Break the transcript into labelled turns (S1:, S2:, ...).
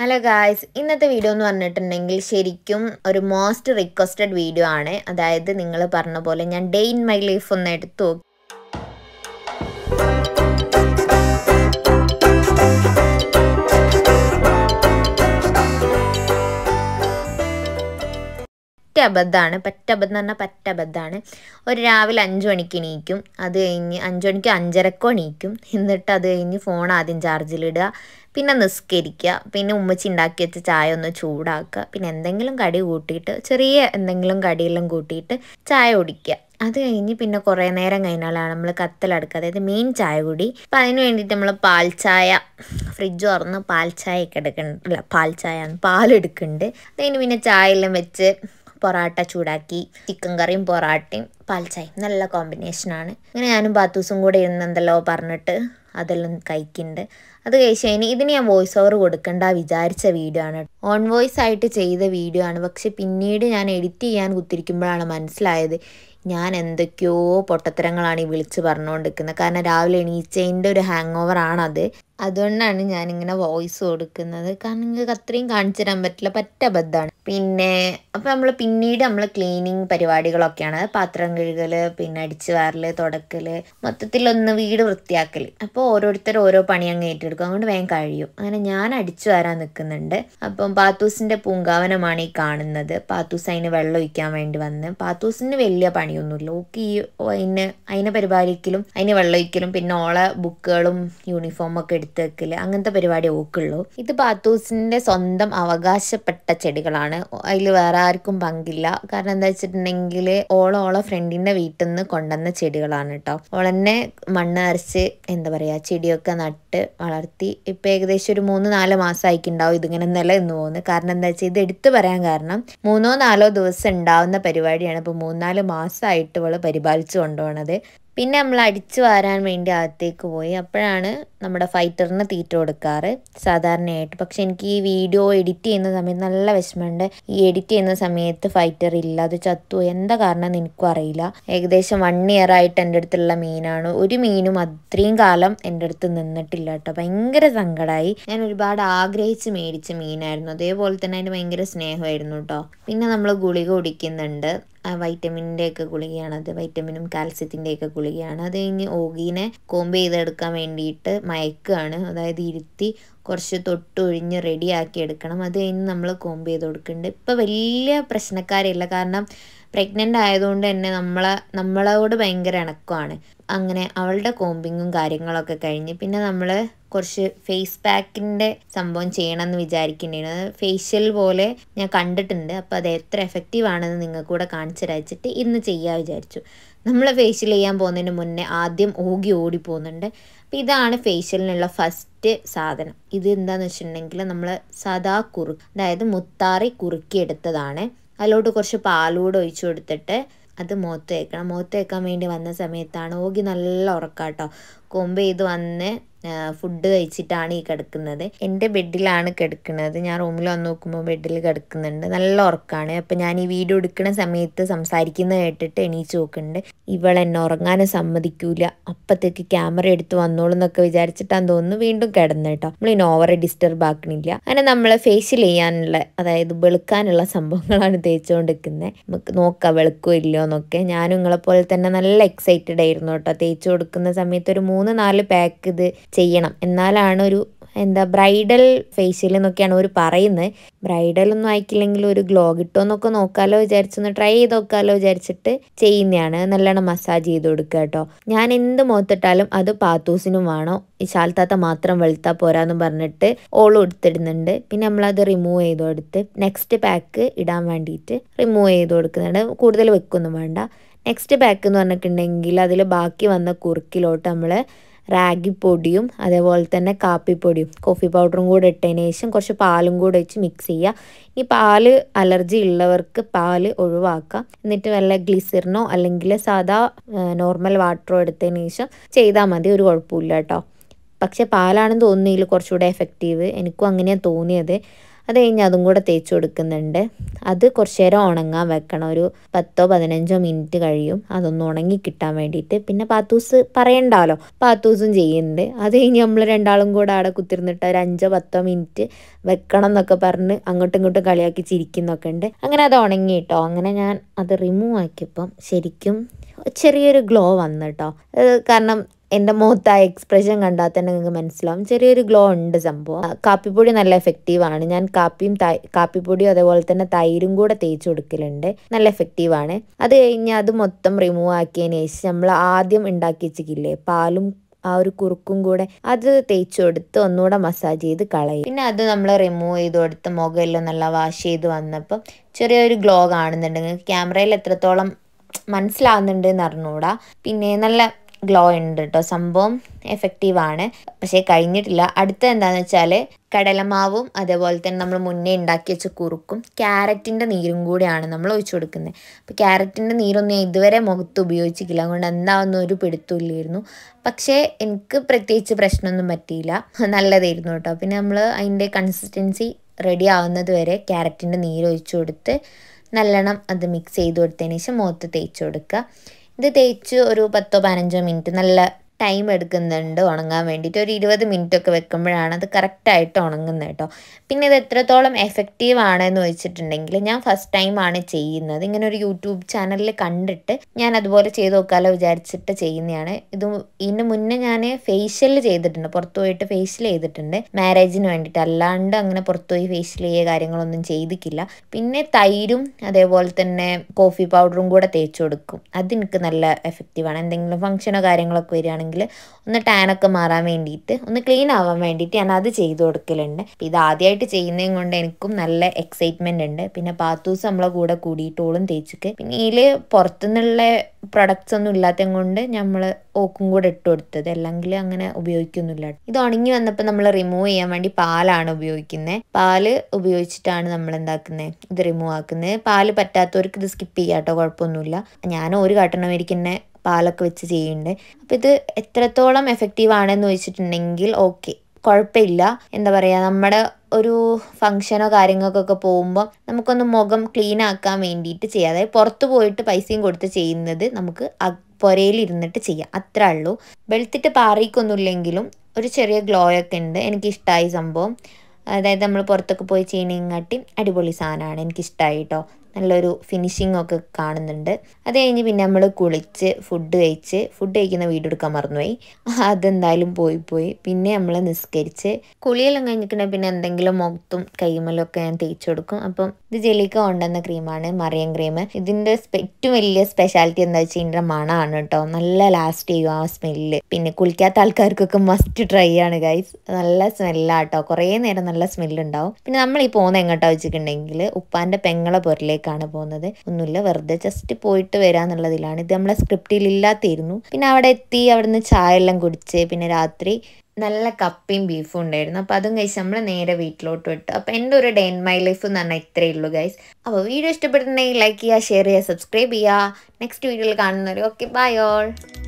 S1: hello guys ഇന്നത്തെ video എന്ന് പറഞ്ഞിട്ടുണ്ടെങ്കിൽ ശരിക്കും ഒരു മോസ്റ്റ് റിക്വസ്റ്റഡ് വീഡിയോ ആണ് അതായത് നിങ്ങൾ പറഞ്ഞ പോലെ ഞാൻ ഡേ ഇൻ മൈ ലൈഫ് ഒന്ന് എടുത്തു പറ്റ അബദ്ധമാണ് പറ്റ അബദ്ധം എന്ന് പറഞ്ഞാൽ പറ്റ അബദ്ധമാണ് ഒരു രാവിലെ അഞ്ച് മണിക്ക് എണീക്കും അത് കഴിഞ്ഞ് അഞ്ച് മണിക്ക് അഞ്ചരക്കോ എണീക്കും എന്നിട്ട് അത് കഴിഞ്ഞ് ഫോൺ ആദ്യം ചാർജിലിടുക പിന്നെ നിസ്കരിക്കുക പിന്നെ ഉമ്മച്ചി ഉണ്ടാക്കി വെച്ച ചായ ഒന്ന് ചൂടാക്കുക പിന്നെ എന്തെങ്കിലും കടി കൂട്ടിയിട്ട് ചെറിയ എന്തെങ്കിലും കടിയെല്ലാം കൂട്ടിയിട്ട് ചായ കുടിക്കുക അത് കഴിഞ്ഞ് പിന്നെ കുറേ നേരം കഴിഞ്ഞാലാണ് നമ്മൾ കത്തലടുക്കുക അതായത് മെയിൻ ചായ കൂടി അപ്പം അതിന് വേണ്ടിയിട്ട് നമ്മൾ പാൽ ചായ ഫ്രിഡ്ജ് തുറന്ന് പാൽ ചായ ഒക്കെ എടുക്കണ്ട അല്ല പാൽ ചായ പാലെടുക്കുന്നുണ്ട് അത് പിന്നെ ചായ എല്ലാം വെച്ച് പൊറാട്ട ചൂടാക്കി ചിക്കൻ കറിയും പൊറാട്ടയും പാൽച്ചായും നല്ല കോമ്പിനേഷനാണ് ഇങ്ങനെ ഞാനും ബാത്തൂസും കൂടെ ഇരുന്നെന്തല്ലോ പറഞ്ഞിട്ട് അതെല്ലാം കഴിക്കുന്നുണ്ട് അത് കഴിച്ചു കഴിഞ്ഞ് ഇതിന് ഞാൻ വോയിസ് ഓവർ കൊടുക്കണ്ട വിചാരിച്ച വീഡിയോ ആണ് ഓൺ വോയിസ് ആയിട്ട് ചെയ്ത വീഡിയോ ആണ് പക്ഷെ പിന്നീട് ഞാൻ എഡിറ്റ് ചെയ്യാൻ കുത്തിരിക്കുമ്പോഴാണ് മനസ്സിലായത് ഞാൻ എന്തൊക്കെയോ പൊട്ടത്തരങ്ങളാണ് ഈ വിളിച്ച് പറഞ്ഞുകൊണ്ടിരിക്കുന്നത് കാരണം രാവിലെ എണീച്ചതിൻ്റെ ഒരു ഹാങ് ആണത് അതുകൊണ്ടാണ് ഞാനിങ്ങനെ വോയിസ് കൊടുക്കുന്നത് കാരണം നിങ്ങൾക്ക് അത്രയും കാണിച്ചു തരാൻ പറ്റില്ല പറ്റ അബദ്ധമാണ് പിന്നെ അപ്പോൾ നമ്മൾ പിന്നീട് നമ്മൾ ക്ലീനിങ് പരിപാടികളൊക്കെയാണ് പാത്രം കഴുകൽ പിന്നെ അടിച്ചു വാറല് തുടക്കൽ മൊത്തത്തിലൊന്ന് വീട് വൃത്തിയാക്കൽ അപ്പോൾ ഓരോരുത്തർ ഓരോ പണി അങ്ങ് ഏറ്റെടുക്കും അതുകൊണ്ട് വേഗം കഴിയും അങ്ങനെ ഞാൻ അടിച്ചു വാരാൻ നിൽക്കുന്നുണ്ട് അപ്പം പാത്തൂസിൻ്റെ പൂങ്കാവനമാണ് ഈ കാണുന്നത് പാത്തൂസ് അതിന് വെള്ളം ഒഴിക്കാൻ വേണ്ടി വന്ന് പാത്തൂസിന് വലിയ പണി പണിയൊന്നുമില്ല ഓക്ക് ഈ അതിനെ അതിനെ പരിപാലിക്കലും അതിനെ വെള്ളമൊഴിക്കലും പിന്നെ ഓളെ ബുക്കുകളും യൂണിഫോം ഒക്കെ എടുത്ത് വെക്കല് അങ്ങനത്തെ പരിപാടി ഓക്കുള്ളൂ ഇത് പാത്തൂസിൻ്റെ സ്വന്തം അവകാശപ്പെട്ട ചെടികളാണ് അതിൽ വേറെ ആർക്കും പങ്കില്ല കാരണം എന്താ വെച്ചിട്ടുണ്ടെങ്കിൽ ഓള ഓളെ ഫ്രണ്ടിൻ്റെ വീട്ടിൽ നിന്ന് കൊണ്ടുവന്ന ചെടികളാണ് കേട്ടോ ഓളെന്നെ മണ്ണ് അരച്ച് എന്താ പറയുക ചെടിയൊക്കെ നട്ട് വളർത്തി ഇപ്പം ഏകദേശം ഒരു മൂന്ന് നാല് മാസമായിക്കുണ്ടാവും ഇതിങ്ങനെ നില എന്ന് പോകുന്നു കാരണം എന്താ വെച്ചാൽ ഇത് എടുത്തു പറയാൻ കാരണം മൂന്നോ നാലോ ദിവസം ഉണ്ടാവുന്ന പരിപാടിയാണ് ഇപ്പോൾ മൂന്നാല് മാസം ആയിട്ട് ഇവള് പരിപാലിച്ചു കൊണ്ടുപോണത് പിന്നെ നമ്മൾ അടിച്ചു വാരാൻ വേണ്ടി അകത്തേക്ക് പോയി അപ്പോഴാണ് നമ്മുടെ ഫൈറ്ററിന് തീറ്റ കൊടുക്കാറ് സാധാരണയായിട്ട് പക്ഷെ എനിക്ക് ഈ വീഡിയോ എഡിറ്റ് ചെയ്യുന്ന സമയത്ത് നല്ല വിഷമമുണ്ട് ഈ എഡിറ്റ് ചെയ്യുന്ന സമയത്ത് ഫൈറ്റർ ഇല്ല അത് ചത്തു എന്താ കാരണം എനിക്കും അറിയില്ല ഏകദേശം വൺ ഇയർ ആയിട്ട് എൻ്റെ അടുത്തുള്ള മീനാണ് ഒരു മീനും അത്രയും കാലം എൻ്റെ അടുത്ത് നിന്നിട്ടില്ല കേട്ടോ ഭയങ്കര സങ്കടമായി ഞാൻ ഒരുപാട് ആഗ്രഹിച്ച് മേടിച്ച മീനായിരുന്നു അതേപോലെ തന്നെ അതിന് ഭയങ്കര സ്നേഹമായിരുന്നു കേട്ടോ പിന്നെ നമ്മൾ ഗുളിക കുടിക്കുന്നുണ്ട് വൈറ്റമിൻ്റെ ഒക്കെ ഗുളികയാണ് അത് വൈറ്റമിനും കാൽസ്യത്തിൻ്റെ ഒക്കെ ഗുളികയാണ് അത് കഴിഞ്ഞ് ഓഗീനെ കോമ്പ് ചെയ്തെടുക്കാൻ വേണ്ടിയിട്ട് മയക്കുകയാണ് അതായത് ഇരുത്തി കുറച്ച് തൊട്ടൊഴിഞ്ഞ് റെഡിയാക്കി എടുക്കണം അത് കഴിഞ്ഞ് നമ്മൾ കോമ്പ് ചെയ്ത് കൊടുക്കുന്നുണ്ട് ഇപ്പം വലിയ പ്രശ്നക്കാരില്ല കാരണം പ്രഗ്നൻ്റ് ആയതുകൊണ്ട് തന്നെ നമ്മളെ നമ്മളോട് ഭയങ്കര ഇണക്കമാണ് അങ്ങനെ അവളുടെ കോമ്പിങ്ങും കാര്യങ്ങളൊക്കെ കഴിഞ്ഞ് പിന്നെ നമ്മൾ കുറച്ച് ഫേസ് പാക്കിൻ്റെ സംഭവം ചെയ്യണമെന്ന് വിചാരിക്കേണ്ടിയാണ് അത് ഫേഷ്യൽ പോലെ ഞാൻ കണ്ടിട്ടുണ്ട് അപ്പോൾ അത് എത്ര എഫക്റ്റീവ് ആണെന്ന് നിങ്ങൾക്ക് കൂടെ തരച്ചിട്ട് ഇന്ന് ചെയ്യാൻ വിചാരിച്ചു നമ്മൾ ഫേഷ്യൽ ചെയ്യാൻ പോകുന്നതിന് മുന്നേ ആദ്യം ഓകി ഓടി പോകുന്നുണ്ട് അപ്പോൾ ഇതാണ് ഫേഷ്യലിനുള്ള ഫസ്റ്റ് സാധനം ഇത് എന്താണെന്ന് വെച്ചിട്ടുണ്ടെങ്കിൽ നമ്മൾ സദാ കുറു അതായത് മുത്താറി കുറുക്കിയെടുത്തതാണ് അതിലോട്ട് കുറച്ച് പാലൂടെ ഒഴിച്ചു കൊടുത്തിട്ട് അത് മുഖത്ത് തേക്കണം മുഖത്ത് തേക്കാൻ വേണ്ടി വന്ന സമയത്താണ് ഓകി നല്ല ഉറക്കാട്ടോ കൊമ്പ് ചെയ്ത് വന്ന് ഫുഡ് കഴിച്ചിട്ടാണ് ഈ കിടക്കുന്നത് എൻ്റെ ബെഡിലാണ് കിടക്കുന്നത് ഞാൻ റൂമിൽ വന്ന് നോക്കുമ്പോൾ ബെഡിൽ കിടക്കുന്നുണ്ട് നല്ല ഉറക്കമാണ് അപ്പം ഞാൻ ഈ വീഡിയോ എടുക്കുന്ന സമയത്ത് സംസാരിക്കുന്നത് കേട്ടിട്ട് എണീച്ച് നോക്കുന്നുണ്ട് ഇവൾ എന്നെ ഉറങ്ങാനും സമ്മതിക്കൂല അപ്പത്തേക്ക് ക്യാമറ എടുത്ത് വന്നോളൂ എന്നൊക്കെ വിചാരിച്ചിട്ടാന്ന് തോന്നുന്നു വീണ്ടും കിടന്നു കേട്ടോ നമ്മൾ ഇനി ഓവർ ഡിസ്റ്റർബ് ആക്കണില്ല അങ്ങനെ നമ്മളെ ഫേസ് ചെയ്യാനുള്ള അതായത് വെളുക്കാനുള്ള സംഭവങ്ങളാണ് തേച്ചുകൊണ്ടിരിക്കുന്നത് നമുക്ക് നോക്കാം വെളുക്കോ ഇല്ലയോ എന്നൊക്കെ ഞാനും നിങ്ങളെ പോലെ തന്നെ നല്ല എക്സൈറ്റഡ് ആയിരുന്നു കേട്ടോ തേച്ചു കൊടുക്കുന്ന സമയത്ത് ഒരു മൂന്ന് നാല് പാക്ക് ഇത് ചെയ്യണം എന്നാലാണ് ഒരു എന്താ ബ്രൈഡൽ ഫേഷ്യൽ എന്നൊക്കെയാണ് അവർ പറയുന്നത് ബ്രൈഡൽ ഒന്നും ആയിക്കില്ലെങ്കിൽ ഒരു ഗ്ലോ കിട്ടുമോ എന്നൊക്കെ നോക്കാമല്ലോ വിചാരിച്ചൊന്ന് ട്രൈ ചെയ്ത് നോക്കാലോ വിചാരിച്ചിട്ട് ചെയ്യുന്നതാണ് നല്ലോണം മസാജ് ചെയ്ത് കൊടുക്കുക കേട്ടോ ഞാൻ എന്ത് മുഖത്തിട്ടാലും അത് പാത്തൂസിനും വേണോ ഈ ശാൽത്താത്ത മാത്രം വെളുത്താൽ പോരാന്ന് പറഞ്ഞിട്ട് ഓളും എടുത്തിടുന്നുണ്ട് പിന്നെ നമ്മളത് റിമൂവ് ചെയ്ത് കൊടുത്ത് നെക്സ്റ്റ് പാക്ക് ഇടാൻ വേണ്ടിയിട്ട് റിമൂവ് ചെയ്ത് കൊടുക്കുന്നുണ്ട് കൂടുതൽ വെക്കൊന്നും വേണ്ട നെക്സ്റ്റ് പാക്ക് എന്ന് പറഞ്ഞിട്ടുണ്ടെങ്കിൽ അതിൽ ബാക്കി വന്ന കുറുക്കിലോട്ട് നമ്മൾ റാഗിപ്പൊടിയും അതേപോലെ തന്നെ കാപ്പിപ്പൊടിയും കോഫി പൗഡറും കൂടെ ഇട്ടതിന് ശേഷം കുറച്ച് പാലും കൂടെ വെച്ച് മിക്സ് ചെയ്യുക ഇനി പാല് അലർജി ഉള്ളവർക്ക് പാല് ഒഴിവാക്കുക എന്നിട്ട് വല്ല ഗ്ലിസറിനോ അല്ലെങ്കിൽ സാധാ നോർമൽ വാട്ടറോ എടുത്തതിന് ശേഷം ചെയ്താൽ മതി ഒരു കുഴപ്പമില്ല കേട്ടോ പക്ഷെ പാലാണെന്ന് തോന്നുന്നില്ല കുറച്ചുകൂടെ എഫക്റ്റീവ് എനിക്കും അങ്ങനെയാണ് തോന്നിയത് അത് കഴിഞ്ഞ് അതും കൂടെ തേച്ച് കൊടുക്കുന്നുണ്ട് അത് കുറച്ച് നേരം ഉണങ്ങാൻ വെക്കണം ഒരു പത്തോ പതിനഞ്ചോ മിനിറ്റ് കഴിയും അതൊന്ന് ഉണങ്ങി കിട്ടാൻ വേണ്ടിയിട്ട് പിന്നെ പാത്തൂസ് പറയണ്ടാലോ പാത്തൂസും ചെയ്യുന്നുണ്ട് അത് കഴിഞ്ഞ് നമ്മൾ രണ്ടാളും കൂടെ അവിടെ കുത്തിരുന്നിട്ട് ഒരു അഞ്ചോ പത്തോ മിനിറ്റ് വെക്കണം എന്നൊക്കെ പറഞ്ഞ് അങ്ങോട്ടും ഇങ്ങോട്ടും കളിയാക്കി ചിരിക്കുന്നൊക്കെ ഉണ്ട് അങ്ങനെ അത് ഉണങ്ങി കേട്ടോ അങ്ങനെ ഞാൻ അത് റിമൂവ് ആക്കിയപ്പം ശരിക്കും ചെറിയൊരു ഗ്ലോ വന്നു കേട്ടോ കാരണം എൻ്റെ മുഖത്ത് ആ എക്സ്പ്രഷൻ കണ്ടാൽ തന്നെ നിങ്ങൾക്ക് മനസ്സിലാവും ചെറിയൊരു ഗ്ലോ ഉണ്ട് സംഭവം കാപ്പിപ്പൊടി നല്ല എഫക്റ്റീവാണ് ഞാൻ കാപ്പിയും കാപ്പിപ്പൊടിയും അതേപോലെ തന്നെ തൈരും കൂടെ തേച്ച് കൊടുക്കലുണ്ട് നല്ല എഫക്റ്റീവാണ് അത് കഴിഞ്ഞ് അത് മൊത്തം റിമൂവ് ആക്കിയതിന് ശേഷം നമ്മൾ ആദ്യം ഉണ്ടാക്കി വെച്ചിട്ടില്ലേ പാലും ആ ഒരു കുറുക്കും കൂടെ അത് തേച്ച് കൊടുത്ത് ഒന്നുകൂടെ മസാജ് ചെയ്ത് കളയും പിന്നെ അത് നമ്മൾ റിമൂവ് ചെയ്ത് കൊടുത്ത് മുഖമെല്ലാം നല്ല വാഷ് ചെയ്ത് വന്നപ്പം ചെറിയൊരു ഗ്ലോ കാണുന്നുണ്ട് ക്യാമറയിൽ എത്രത്തോളം മനസ്സിലാവുന്നുണ്ട് എന്ന് അറിഞ്ഞുകൂടാ പിന്നെ നല്ല ഗ്ലോ ഉണ്ട് കേട്ടോ സംഭവം ആണ് പക്ഷേ കഴിഞ്ഞിട്ടില്ല അടുത്ത എന്താണെന്ന് വെച്ചാൽ കടലമാവും അതേപോലെ തന്നെ നമ്മൾ മുന്നേ ഉണ്ടാക്കി വെച്ച കുറുക്കും ക്യാരറ്റിൻ്റെ നീരും കൂടിയാണ് നമ്മൾ ഒഴിച്ചു കൊടുക്കുന്നത് അപ്പോൾ ക്യാരറ്റിൻ്റെ നീരൊന്നും ഞാൻ ഇതുവരെ മുഖത്ത് ഉപയോഗിച്ചിട്ടില്ല അതുകൊണ്ട് എന്താണെന്നും ഒരു പിടുത്തമില്ലായിരുന്നു പക്ഷേ എനിക്ക് പ്രത്യേകിച്ച് പ്രശ്നമൊന്നും പറ്റിയില്ല നല്ലതായിരുന്നു കേട്ടോ പിന്നെ നമ്മൾ അതിൻ്റെ കൺസിസ്റ്റൻസി റെഡി ആവുന്നത് വരെ ക്യാരറ്റിൻ്റെ നീര് ഒഴിച്ചു കൊടുത്ത് നല്ലോണം അത് മിക്സ് ചെയ്ത് കൊടുത്തതിന് ശേഷം മുഖത്ത് തേച്ച് കൊടുക്കുക ഇത് തേച്ച് ഒരു പത്തോ പതിനഞ്ചോ മിനിറ്റ് നല്ല ടൈം എടുക്കുന്നുണ്ട് ഉണങ്ങാൻ വേണ്ടിയിട്ട് ഒരു ഇരുപത് ഒക്കെ വെക്കുമ്പോഴാണ് അത് കറക്റ്റായിട്ട് ഉണങ്ങുന്നത് കേട്ടോ പിന്നെ ഇത് എത്രത്തോളം എഫക്റ്റീവ് ആണെന്ന് വെച്ചിട്ടുണ്ടെങ്കിൽ ഞാൻ ഫസ്റ്റ് ടൈമാണ് ചെയ്യുന്നത് ഇങ്ങനെ ഒരു യൂട്യൂബ് ചാനലിൽ കണ്ടിട്ട് ഞാൻ അതുപോലെ ചെയ്ത് നോക്കാമല്ലോ വിചാരിച്ചിട്ട് ചെയ്യുന്നതാണ് ഇത് ഇതിന് മുന്നേ ഞാൻ ഫേഷ്യൽ ചെയ്തിട്ടുണ്ട് പുറത്തു പോയിട്ട് ഫേഷ്യൽ ചെയ്തിട്ടുണ്ട് മാരേജിന് വേണ്ടിയിട്ട് അല്ലാണ്ട് അങ്ങനെ പുറത്തു പോയി ഫേഷ്യൽ ചെയ്യുക കാര്യങ്ങളൊന്നും ചെയ്തിട്ടില്ല പിന്നെ തൈരും അതേപോലെ തന്നെ കോഫി പൗഡറും കൂടെ തേച്ചു കൊടുക്കും അത് എനിക്ക് നല്ല എഫക്റ്റീവാണ് എന്തെങ്കിലും ഫംഗ്ഷനോ കാര്യങ്ങളൊക്കെ വരികയാണെങ്കിൽ ഉണ്ടെങ്കിൽ ഒന്ന് ടാനൊക്കെ മാറാൻ വേണ്ടിയിട്ട് ഒന്ന് ക്ലീൻ ആവാൻ വേണ്ടിയിട്ട് ഞാൻ അത് ചെയ്തു കൊടുക്കലുണ്ട് അപ്പം ഇത് ആദ്യമായിട്ട് ചെയ്യുന്നതും കൊണ്ട് എനിക്കും നല്ല എക്സൈറ്റ്മെൻ്റ് ഉണ്ട് പിന്നെ പാത്തൂസ് നമ്മളെ കൂടെ കൂടിയിട്ടോളും തേച്ചിക്ക് പിന്നെ ഇതിൽ പുറത്തുനിന്നുള്ള പ്രൊഡക്ട്സ് ഒന്നും ഇല്ലാത്തതും കൊണ്ട് നമ്മൾ ഓക്കും കൂടെ ഇട്ട് കൊടുത്തത് അല്ലെങ്കിൽ അങ്ങനെ ഉപയോഗിക്കുന്നില്ല ഇത് ഉണങ്ങി വന്നപ്പോൾ നമ്മൾ റിമൂവ് ചെയ്യാൻ വേണ്ടി പാലാണ് ഉപയോഗിക്കുന്നത് പാല് ഉപയോഗിച്ചിട്ടാണ് നമ്മൾ എന്താക്കുന്നത് ഇത് റിമൂവ് ആക്കുന്നത് പാല് പറ്റാത്തവർക്ക് ഇത് സ്കിപ്പ് ചെയ്യാം കേട്ടോ കുഴപ്പമൊന്നുമില്ല ഞാൻ ഒരു കാട്ടണം പാലൊക്കെ വെച്ച് ചെയ്യുന്നുണ്ട് അപ്പോൾ ഇത് എത്രത്തോളം എഫക്റ്റീവ് ആണെന്ന് വെച്ചിട്ടുണ്ടെങ്കിൽ ഓക്കെ കുഴപ്പമില്ല എന്താ പറയുക നമ്മുടെ ഒരു ഫങ്ഷനോ കാര്യങ്ങൾക്കൊക്കെ പോകുമ്പോൾ നമുക്കൊന്ന് മുഖം ക്ലീൻ ആക്കാൻ വേണ്ടിയിട്ട് ചെയ്യാം അതായത് പുറത്ത് പോയിട്ട് പൈസയും കൊടുത്ത് ചെയ്യുന്നത് നമുക്ക് പുരയിലിരുന്നിട്ട് ചെയ്യാം അത്ര ഉള്ളൂ വെളുത്തിട്ട് പാറിക്കൊന്നുമില്ലെങ്കിലും ഒരു ചെറിയ ഗ്ലോ ഒക്കെ ഉണ്ട് എനിക്കിഷ്ടമായി സംഭവം അതായത് നമ്മൾ പുറത്തൊക്കെ പോയി ചെയ്യണേങ്ങാട്ടി അടിപൊളി സാധനമാണ് എനിക്കിഷ്ടമായി കേട്ടോ നല്ലൊരു ഫിനിഷിംഗ് ഒക്കെ കാണുന്നുണ്ട് അത് കഴിഞ്ഞ് പിന്നെ നമ്മൾ കുളിച്ച് ഫുഡ് കഴിച്ച് ഫുഡ് കഴിക്കുന്ന വീഡിയോ എടുക്കാൻ മറന്നുപോയി അതെന്തായാലും പോയി പോയി പിന്നെ നമ്മൾ നിസ്കരിച്ച് കുളിയെല്ലാം കഴിഞ്ഞിട്ടുണ്ടെങ്കിൽ പിന്നെ എന്തെങ്കിലും മുഖത്തും കൈമലും ഒക്കെ ഞാൻ തേച്ചു കൊടുക്കും അപ്പം ഇത് ജെലിക്ക കൊണ്ടുവന്ന ക്രീമാണ് മറിയൻ ക്രീം ഇതിൻ്റെ ഏറ്റവും വലിയ സ്പെഷ്യാലിറ്റി എന്താ വെച്ചാൽ ഇതിൻ്റെ മണമാണ് കേട്ടോ നല്ല ലാസ്റ്റ് ചെയ്യും ആ സ്മെല്ല് പിന്നെ കുളിക്കാത്ത ആൾക്കാർക്കൊക്കെ മസ്റ്റ് ട്രൈ ആണ് ഗൈസ് നല്ല സ്മെല്ലാണ് കേട്ടോ കുറേ നേരം നല്ല സ്മെല്ലുണ്ടാവും പിന്നെ നമ്മൾ ഈ പോകുന്ന എങ്ങോട്ടാണ് വെച്ചിട്ടുണ്ടെങ്കിൽ ഉപ്പാൻ്റെ പെങ്ങളെ പൊരലേക്ക് ഊട്ടിക്കാണ് പോകുന്നത് ഒന്നുമില്ല വെറുതെ ജസ്റ്റ് പോയിട്ട് വരാന്നുള്ളതിലാണ് ഇത് നമ്മളെ സ്ക്രിപ്റ്റിൽ ഇല്ലാത്തിരുന്നു പിന്നെ അവിടെ എത്തി അവിടുന്ന് ചായ എല്ലാം കുടിച്ച് പിന്നെ രാത്രി നല്ല കപ്പയും ബീഫും ഉണ്ടായിരുന്നു അപ്പോൾ അതും കഴിച്ച് നമ്മൾ നേരെ വീട്ടിലോട്ട് വിട്ടു അപ്പോൾ എൻ്റെ ഒരു ഡേ ഇൻ മൈ ലൈഫ് എന്ന് പറഞ്ഞാൽ ഇത്രയേ ഉള്ളൂ ഗൈസ് അപ്പോൾ വീഡിയോ ഇഷ്ടപ്പെട്ടിട്ടുണ്ടെങ്കിൽ ലൈക്ക് ചെയ്യുക ഷെയർ ചെയ്യുക സബ്സ്ക്രൈബ് ചെയ്യുക നെക്സ്റ്റ് വീഡിയോയിൽ കാണുന്നവർ ഓക്കെ ബൈ ഓൾ